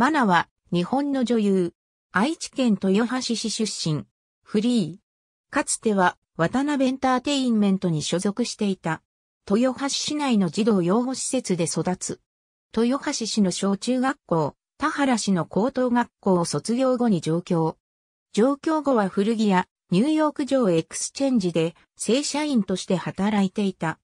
マナは、日本の女優。愛知県豊橋市出身。フリー。かつては、渡辺エンターテインメントに所属していた。豊橋市内の児童養護施設で育つ。豊橋市の小中学校、田原市の高等学校を卒業後に上京。上京後は古着屋、ニューヨーク城エクスチェンジで正社員として働いていた。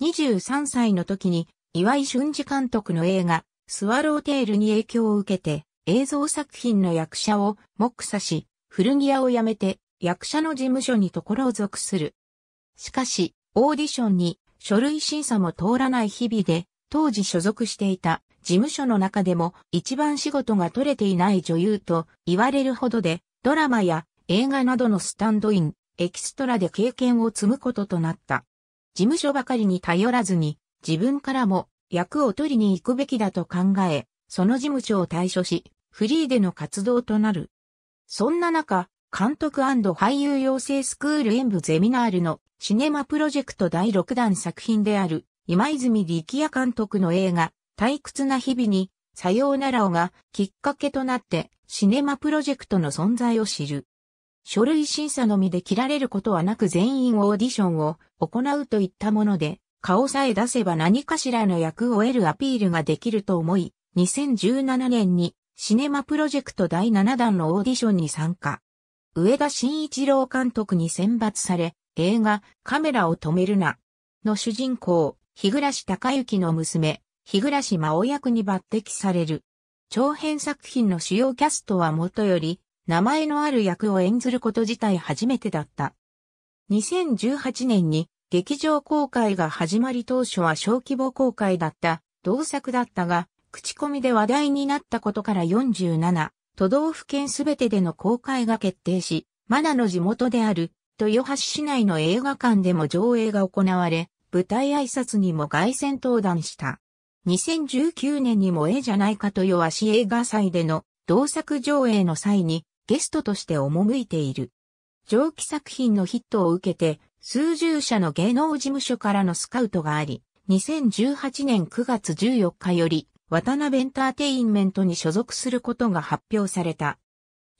23歳の時に岩井俊二監督の映画、スワローテールに影響を受けて、映像作品の役者を目指し、古着屋を辞めて役者の事務所にところを属する。しかし、オーディションに書類審査も通らない日々で、当時所属していた事務所の中でも一番仕事が取れていない女優と言われるほどで、ドラマや映画などのスタンドイン、エキストラで経験を積むこととなった。事務所ばかりに頼らずに、自分からも役を取りに行くべきだと考え、その事務所を退所し、フリーでの活動となる。そんな中、監督俳優養成スクール演舞ゼミナールのシネマプロジェクト第6弾作品である今泉力也監督の映画退屈な日々にさようならをがきっかけとなってシネマプロジェクトの存在を知る。書類審査のみで切られることはなく全員オーディションを行うといったもので、顔さえ出せば何かしらの役を得るアピールができると思い、2017年にシネマプロジェクト第7弾のオーディションに参加。上田慎一郎監督に選抜され、映画カメラを止めるなの主人公、日暮隆之の娘、日暮真央役に抜擢される。長編作品の主要キャストはもとより、名前のある役を演ずること自体初めてだった。2018年に劇場公開が始まり当初は小規模公開だった同作だったが、口コミで話題になったことから47都道府県すべてでの公開が決定し、マナの地元である豊橋市内の映画館でも上映が行われ、舞台挨拶にも凱旋登壇した。2019年にもええじゃないかと弱し映画祭での同作上映の際にゲストとして赴いている。上記作品のヒットを受けて数十社の芸能事務所からのスカウトがあり、2018年9月14日より、渡辺エンターテインメントに所属することが発表された。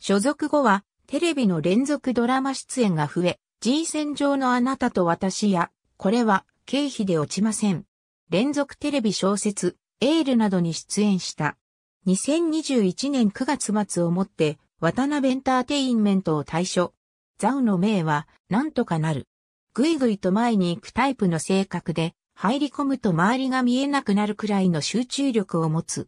所属後は、テレビの連続ドラマ出演が増え、G 選上のあなたと私や、これは経費で落ちません。連続テレビ小説、エールなどに出演した。2021年9月末をもって、渡辺エンターテインメントを退所。ザウの名は、なんとかなる。ぐいぐいと前に行くタイプの性格で、入り込むと周りが見えなくなるくらいの集中力を持つ。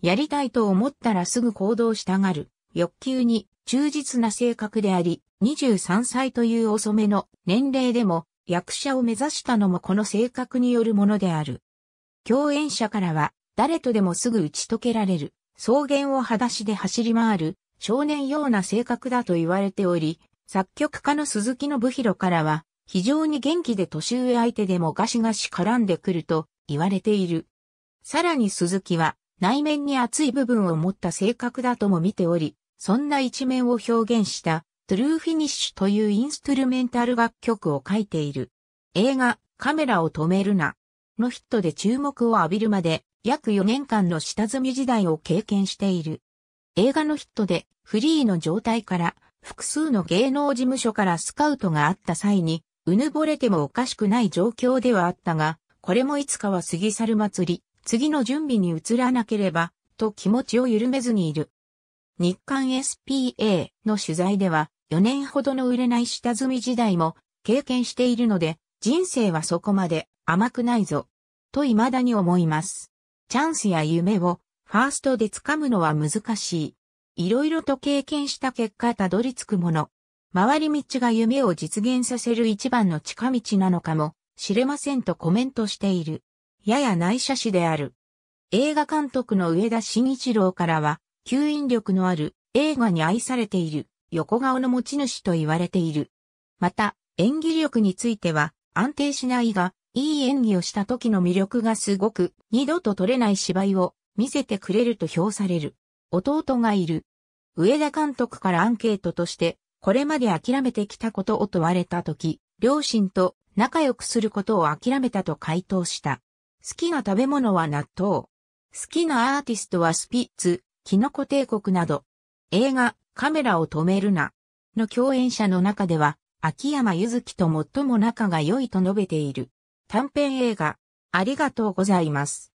やりたいと思ったらすぐ行動したがる、欲求に忠実な性格であり、23歳という遅めの年齢でも役者を目指したのもこの性格によるものである。共演者からは誰とでもすぐ打ち解けられる、草原を裸足で走り回る少年ような性格だと言われており、作曲家の鈴木信弘からは非常に元気で年上相手でもガシガシ絡んでくると言われている。さらに鈴木は内面に熱い部分を持った性格だとも見ており、そんな一面を表現したトゥルーフィニッシュというインストゥルメンタル楽曲を書いている。映画カメラを止めるなのヒットで注目を浴びるまで約4年間の下積み時代を経験している。映画のヒットでフリーの状態から複数の芸能事務所からスカウトがあった際にうぬぼれてもおかしくない状況ではあったが、これもいつかは過ぎ去る祭り、次の準備に移らなければ、と気持ちを緩めずにいる。日刊 SPA の取材では、4年ほどの売れない下積み時代も経験しているので、人生はそこまで甘くないぞ、と未だに思います。チャンスや夢をファーストで掴むのは難しい。いろいろと経験した結果たどり着くもの、回り道が夢を実現させる一番の近道なのかもしれませんとコメントしている。やや内斜視である。映画監督の上田慎一郎からは、吸引力のある映画に愛されている横顔の持ち主と言われている。また、演技力については安定しないが、いい演技をした時の魅力がすごく、二度と取れない芝居を見せてくれると評される。弟がいる。上田監督からアンケートとして、これまで諦めてきたことを問われたとき、両親と仲良くすることを諦めたと回答した。好きな食べ物は納豆。好きなアーティストはスピッツ、キノコ帝国など。映画、カメラを止めるな。の共演者の中では、秋山ゆずきと最も仲が良いと述べている。短編映画、ありがとうございます。